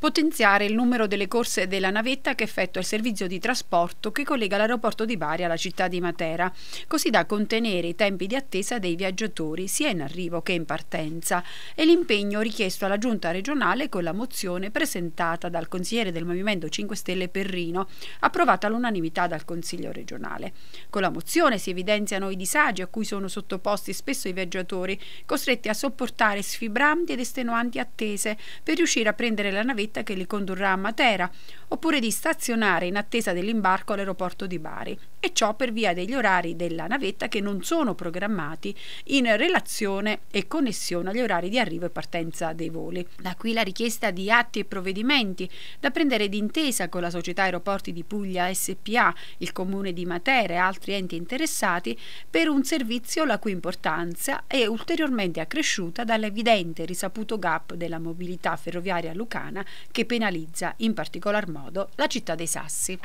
Potenziare il numero delle corse della navetta che effettua il servizio di trasporto che collega l'aeroporto di Bari alla città di Matera, così da contenere i tempi di attesa dei viaggiatori sia in arrivo che in partenza e l'impegno richiesto alla giunta regionale con la mozione presentata dal consigliere del Movimento 5 Stelle Perrino, approvata all'unanimità dal Consiglio regionale. Con la mozione si evidenziano i disagi a cui sono sottoposti spesso i viaggiatori, costretti a sopportare sfibranti ed estenuanti attese per riuscire a prendere la navetta slitta che li condurrà a Matera, oppure di stazionare in attesa dell'imbarco all'aeroporto di Bari e ciò per via degli orari della navetta che non sono programmati in relazione e connessione agli orari di arrivo e partenza dei voli. Da qui la richiesta di atti e provvedimenti da prendere d'intesa con la società Aeroporti di Puglia SPA, il comune di Matera e altri enti interessati per un servizio la cui importanza è ulteriormente accresciuta dall'evidente risaputo gap della mobilità ferroviaria lucana che penalizza in particolar modo la città dei Sassi.